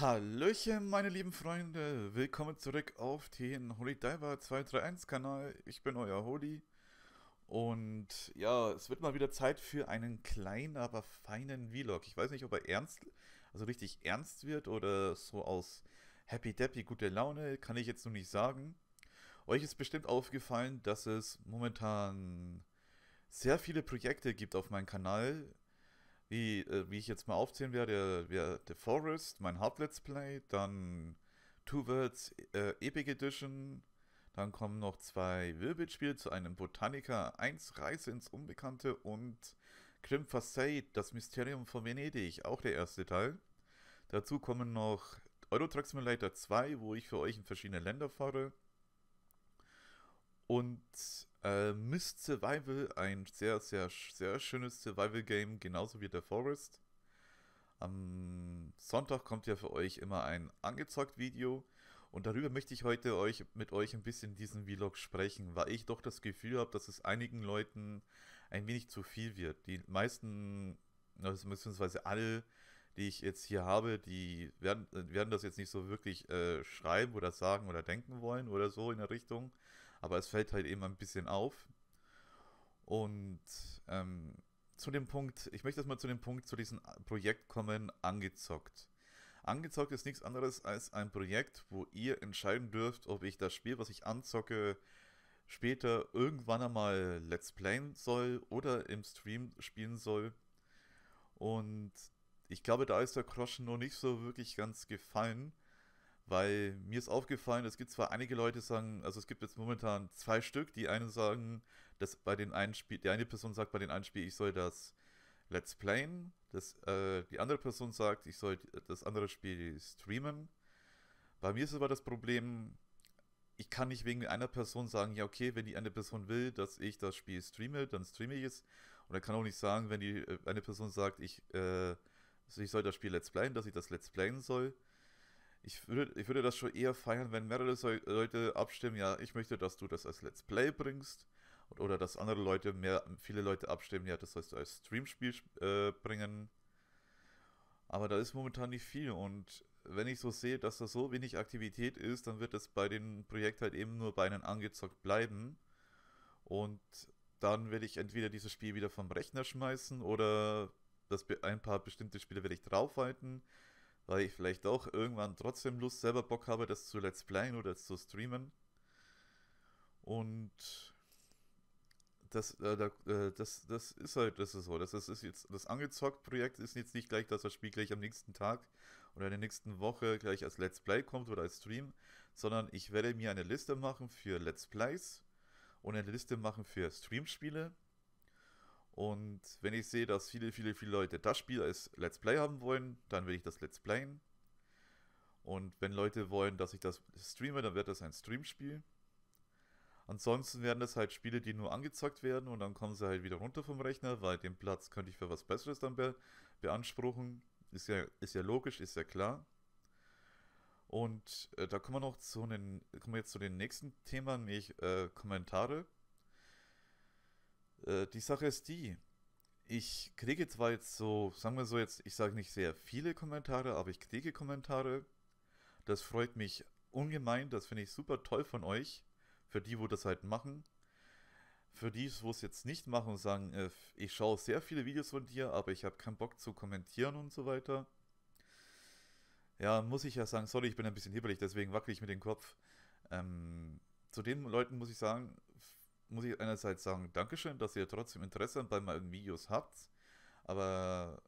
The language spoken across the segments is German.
Hallöchen, meine lieben Freunde. Willkommen zurück auf den Holy Diver 231 Kanal. Ich bin euer Holy. Und ja, es wird mal wieder Zeit für einen kleinen, aber feinen Vlog. Ich weiß nicht, ob er ernst, also richtig ernst wird oder so aus Happy Dappy, gute Laune, kann ich jetzt nur nicht sagen. Euch ist bestimmt aufgefallen, dass es momentan sehr viele Projekte gibt auf meinem Kanal, wie, äh, wie ich jetzt mal aufzählen werde, wäre The Forest, mein Hard-Let's Play, dann Two Worlds äh, Epic Edition, dann kommen noch zwei Wirbelspiele zu einem Botanica 1 Reise ins Unbekannte und Grim Facade, das Mysterium von Venedig, auch der erste Teil. Dazu kommen noch Euro Simulator 2, wo ich für euch in verschiedene Länder fahre. Und äh, Mist Survival, ein sehr, sehr, sehr schönes Survival-Game, genauso wie The Forest. Am Sonntag kommt ja für euch immer ein Angezockt-Video. Und darüber möchte ich heute euch, mit euch ein bisschen diesen Vlog sprechen, weil ich doch das Gefühl habe, dass es einigen Leuten ein wenig zu viel wird. Die meisten, beziehungsweise alle, die ich jetzt hier habe, die werden, werden das jetzt nicht so wirklich äh, schreiben oder sagen oder denken wollen oder so in der Richtung. Aber es fällt halt eben ein bisschen auf. Und ähm, zu dem Punkt, ich möchte jetzt mal zu dem Punkt, zu diesem Projekt kommen, angezockt. Angezockt ist nichts anderes als ein Projekt, wo ihr entscheiden dürft, ob ich das Spiel, was ich anzocke, später irgendwann einmal Let's Playen soll oder im Stream spielen soll. Und ich glaube, da ist der Groschen noch nicht so wirklich ganz gefallen. Weil mir ist aufgefallen, es gibt zwar einige Leute, die sagen, also es gibt jetzt momentan zwei Stück, die einen sagen, dass bei den einen Spiel, die eine Person sagt bei den einen Spiel, ich soll das Let's Playen, das, äh, die andere Person sagt, ich soll das andere Spiel streamen. Bei mir ist aber das Problem, ich kann nicht wegen einer Person sagen, ja, okay, wenn die eine Person will, dass ich das Spiel streame, dann streame ich es. Und er kann auch nicht sagen, wenn die äh, eine Person sagt, ich, äh, also ich soll das Spiel Let's Playen, dass ich das Let's Playen soll ich würde, ich würde das schon eher feiern, wenn mehrere Leute abstimmen, ja, ich möchte, dass du das als Let's Play bringst. Oder dass andere Leute, mehr, viele Leute abstimmen, ja, das sollst du als Streamspiel äh, bringen. Aber da ist momentan nicht viel. Und wenn ich so sehe, dass da so wenig Aktivität ist, dann wird das bei dem Projekt halt eben nur bei einem angezockt bleiben. Und dann werde ich entweder dieses Spiel wieder vom Rechner schmeißen oder das, ein paar bestimmte Spiele werde ich draufhalten weil ich vielleicht auch irgendwann trotzdem Lust selber Bock habe, das zu Let's Playen oder zu streamen. Und das, äh, äh das, das ist halt, das ist so. Das, das ist jetzt, das Angezockt-Projekt ist jetzt nicht gleich, dass das Spiel gleich am nächsten Tag oder in der nächsten Woche gleich als Let's Play kommt oder als Stream, sondern ich werde mir eine Liste machen für Let's Plays und eine Liste machen für Streamspiele und wenn ich sehe, dass viele, viele, viele Leute das Spiel als Let's Play haben wollen, dann will ich das Let's Playen. Und wenn Leute wollen, dass ich das streame, dann wird das ein Streamspiel. Ansonsten werden das halt Spiele, die nur angezeigt werden und dann kommen sie halt wieder runter vom Rechner, weil den Platz könnte ich für was Besseres dann be beanspruchen. Ist ja, ist ja logisch, ist ja klar. Und äh, da kommen wir noch zu den, kommen wir jetzt zu den nächsten Themen, nämlich äh, Kommentare. Äh, die Sache ist die, ich kriege zwar jetzt so, sagen wir so jetzt, ich sage nicht sehr viele Kommentare, aber ich kriege Kommentare. Das freut mich ungemein, das finde ich super toll von euch, für die, wo das halt machen. Für die, wo es jetzt nicht machen und sagen, äh, ich schaue sehr viele Videos von dir, aber ich habe keinen Bock zu kommentieren und so weiter. Ja, muss ich ja sagen, sorry, ich bin ein bisschen hibbelig, deswegen wackel ich mit dem Kopf. Ähm, zu den Leuten muss ich sagen, muss ich einerseits sagen, Dankeschön, dass ihr trotzdem Interesse an meinen Videos habt. Aber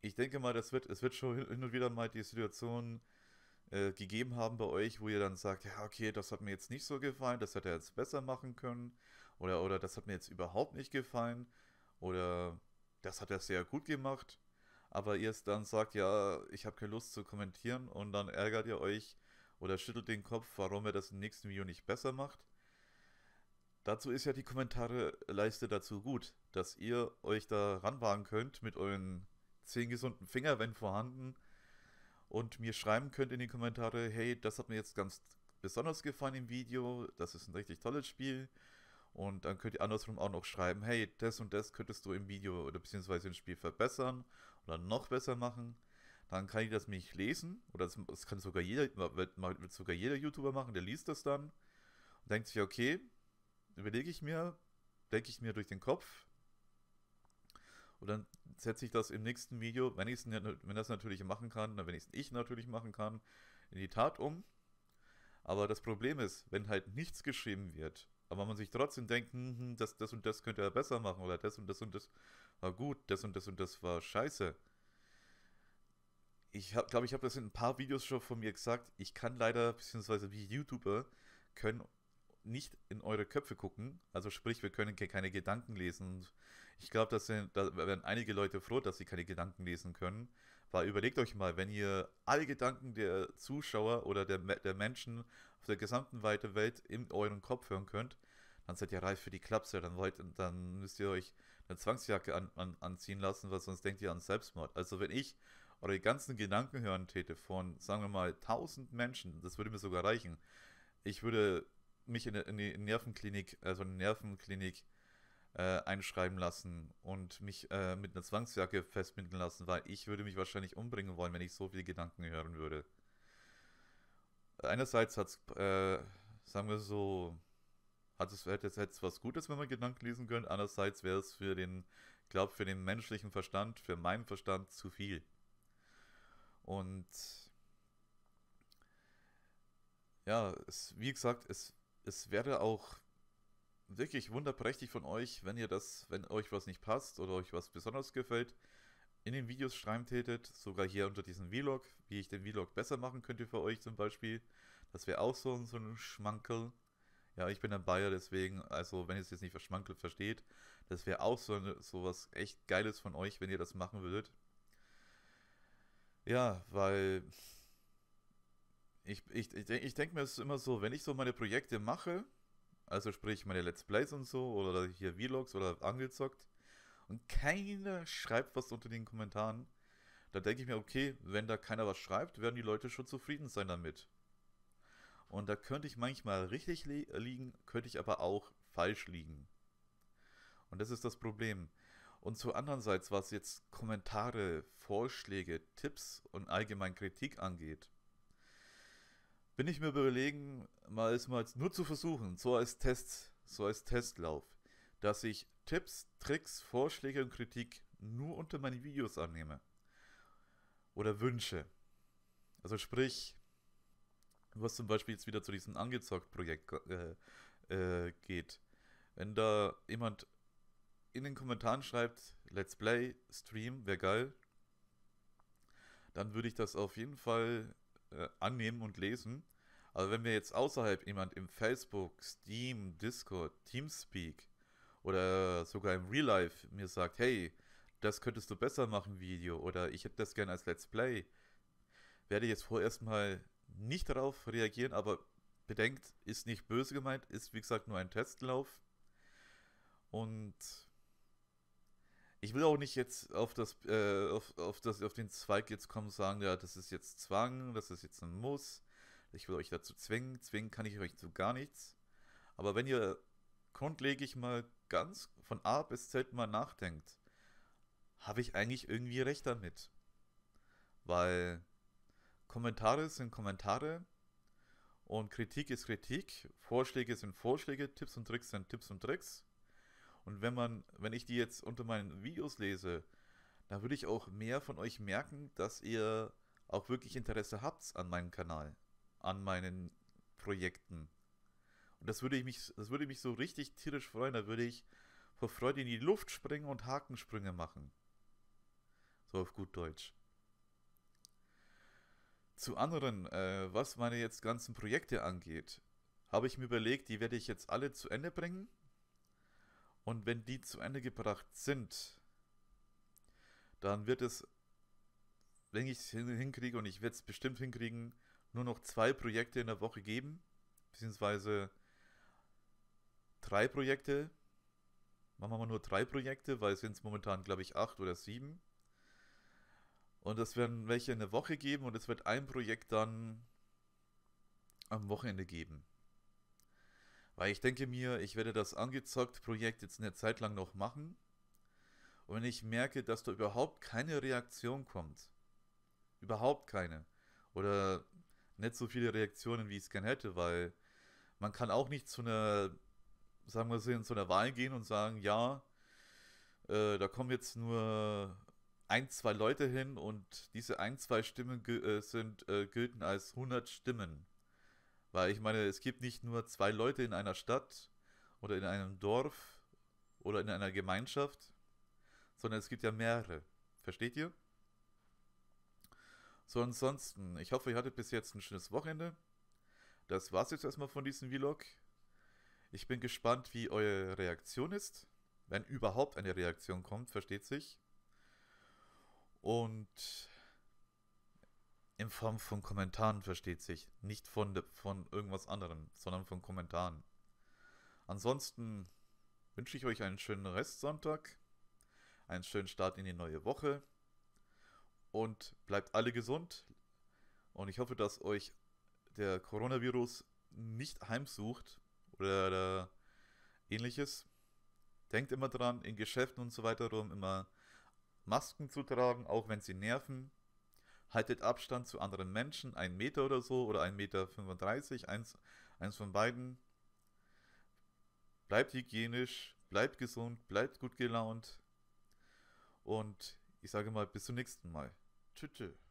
ich denke mal, das wird, es wird schon hin und wieder mal die Situation äh, gegeben haben bei euch, wo ihr dann sagt, ja, okay, das hat mir jetzt nicht so gefallen, das hätte er jetzt besser machen können. Oder, oder das hat mir jetzt überhaupt nicht gefallen. Oder das hat er sehr gut gemacht. Aber ihr es dann sagt, ja, ich habe keine Lust zu kommentieren und dann ärgert ihr euch oder schüttelt den Kopf, warum er das im nächsten Video nicht besser macht. Dazu ist ja die Kommentareleiste dazu gut, dass ihr euch da ranwagen könnt mit euren zehn gesunden Finger, wenn vorhanden, und mir schreiben könnt in die Kommentare, hey, das hat mir jetzt ganz besonders gefallen im Video, das ist ein richtig tolles Spiel. Und dann könnt ihr andersrum auch noch schreiben, hey, das und das könntest du im Video oder beziehungsweise im Spiel verbessern oder noch besser machen. Dann kann ich das nicht lesen oder das, das kann sogar jeder, wird sogar jeder YouTuber machen, der liest das dann und denkt sich, okay, überlege ich mir, denke ich mir durch den Kopf. Und dann setze ich das im nächsten Video, wenn, ich wenn das natürlich machen kann, dann wenn ich es ich natürlich machen kann, in die Tat um. Aber das Problem ist, wenn halt nichts geschrieben wird, aber man sich trotzdem denkt, hm, das, das und das könnte er besser machen oder das und das und das war gut, das und das und das war scheiße. Ich glaube, ich habe das in ein paar Videos schon von mir gesagt. Ich kann leider, beziehungsweise wie YouTuber, können nicht in eure Köpfe gucken. Also sprich, wir können keine Gedanken lesen. Ich glaube, da werden einige Leute froh, dass sie keine Gedanken lesen können. Weil überlegt euch mal, wenn ihr alle Gedanken der Zuschauer oder der, der Menschen auf der gesamten weiten Welt in euren Kopf hören könnt, dann seid ihr reif für die Klapse. Dann, wollt, dann müsst ihr euch eine Zwangsjacke an, an, anziehen lassen, weil sonst denkt ihr an Selbstmord. Also wenn ich eure ganzen Gedanken hören täte von, sagen wir mal, 1000 Menschen, das würde mir sogar reichen. Ich würde mich in, in die Nervenklinik, also eine Nervenklinik äh, einschreiben lassen und mich äh, mit einer Zwangsjacke festbinden lassen, weil ich würde mich wahrscheinlich umbringen wollen, wenn ich so viele Gedanken hören würde. Einerseits hat es, äh, sagen wir so, hat es hätte es was Gutes, wenn man Gedanken lesen könnte. Andererseits wäre es für den, glaube für den menschlichen Verstand, für meinen Verstand zu viel. Und ja, es, wie gesagt, es es wäre auch wirklich wunderprächtig von euch, wenn ihr das, wenn euch was nicht passt oder euch was besonders gefällt, in den Videos schreiben tätet, sogar hier unter diesem Vlog, wie ich den Vlog besser machen könnte für euch zum Beispiel. Das wäre auch so, so ein Schmankel. Ja, ich bin ein Bayer, deswegen, also wenn ihr es jetzt nicht verschmankelt versteht, das wäre auch so, eine, so was echt Geiles von euch, wenn ihr das machen würdet. Ja, weil ich, ich, ich, ich denke mir es immer so, wenn ich so meine Projekte mache, also sprich meine Let's Plays und so, oder hier Vlogs oder angezockt, und keiner schreibt was unter den Kommentaren, da denke ich mir, okay, wenn da keiner was schreibt, werden die Leute schon zufrieden sein damit. Und da könnte ich manchmal richtig li liegen, könnte ich aber auch falsch liegen. Und das ist das Problem. Und zu andererseits, was jetzt Kommentare, Vorschläge, Tipps und allgemein Kritik angeht, bin ich mir überlegen, mal erstmal nur zu versuchen, so als Test, so als Testlauf, dass ich Tipps, Tricks, Vorschläge und Kritik nur unter meine Videos annehme. Oder Wünsche. Also sprich, was zum Beispiel jetzt wieder zu diesem Angezockt-Projekt äh, äh, geht. Wenn da jemand in den Kommentaren schreibt, Let's Play, Stream, wäre geil, dann würde ich das auf jeden Fall äh, annehmen und lesen. Aber also wenn mir jetzt außerhalb jemand im Facebook, Steam, Discord, Teamspeak oder sogar im Real Life mir sagt, hey, das könntest du besser machen, Video, oder ich hätte das gerne als Let's Play, werde ich jetzt vorerst mal nicht darauf reagieren, aber bedenkt, ist nicht böse gemeint, ist wie gesagt nur ein Testlauf. Und ich will auch nicht jetzt auf das, äh, auf, auf, das, auf den Zweig jetzt kommen und sagen, ja, das ist jetzt Zwang, das ist jetzt ein Muss. Ich will euch dazu zwingen, zwingen kann ich euch zu gar nichts. Aber wenn ihr grundlegend mal ganz von A bis Z mal nachdenkt, habe ich eigentlich irgendwie recht damit. Weil Kommentare sind Kommentare und Kritik ist Kritik, Vorschläge sind Vorschläge, Tipps und Tricks sind Tipps und Tricks. Und wenn man, wenn ich die jetzt unter meinen Videos lese, da würde ich auch mehr von euch merken, dass ihr auch wirklich Interesse habt an meinem Kanal, an meinen Projekten. Und das würde ich mich, das würde mich so richtig tierisch freuen. Da würde ich vor Freude in die Luft springen und Hakensprünge machen. So auf gut Deutsch. Zu anderen, äh, was meine jetzt ganzen Projekte angeht, habe ich mir überlegt, die werde ich jetzt alle zu Ende bringen und wenn die zu Ende gebracht sind, dann wird es, wenn ich es hinkriege, und ich werde es bestimmt hinkriegen, nur noch zwei Projekte in der Woche geben, beziehungsweise drei Projekte. Machen wir mal nur drei Projekte, weil es sind momentan, glaube ich, acht oder sieben. Und es werden welche in der Woche geben und es wird ein Projekt dann am Wochenende geben. Weil ich denke mir, ich werde das Angezockt-Projekt jetzt eine Zeit lang noch machen. Und wenn ich merke, dass da überhaupt keine Reaktion kommt, überhaupt keine, oder nicht so viele Reaktionen, wie ich es gern hätte, weil man kann auch nicht zu einer, sagen wir so, in so einer Wahl gehen und sagen, ja, äh, da kommen jetzt nur ein, zwei Leute hin und diese ein, zwei Stimmen äh, sind, äh, gelten als 100 Stimmen. Weil ich meine, es gibt nicht nur zwei Leute in einer Stadt oder in einem Dorf oder in einer Gemeinschaft, sondern es gibt ja mehrere. Versteht ihr? So, ansonsten, ich hoffe, ihr hattet bis jetzt ein schönes Wochenende. Das war's jetzt erstmal von diesem Vlog. Ich bin gespannt, wie eure Reaktion ist. Wenn überhaupt eine Reaktion kommt, versteht sich. Und in Form von Kommentaren versteht sich. Nicht von, von irgendwas anderem, sondern von Kommentaren. Ansonsten wünsche ich euch einen schönen Restsonntag, einen schönen Start in die neue Woche und bleibt alle gesund. Und ich hoffe, dass euch der Coronavirus nicht heimsucht oder ähnliches. Denkt immer dran, in Geschäften und so weiter rum immer Masken zu tragen, auch wenn sie nerven haltet Abstand zu anderen Menschen, einen Meter oder so oder 1,35 Meter, 35, eins, eins von beiden. Bleibt hygienisch, bleibt gesund, bleibt gut gelaunt. Und ich sage mal, bis zum nächsten Mal. Tschüss. tschüss.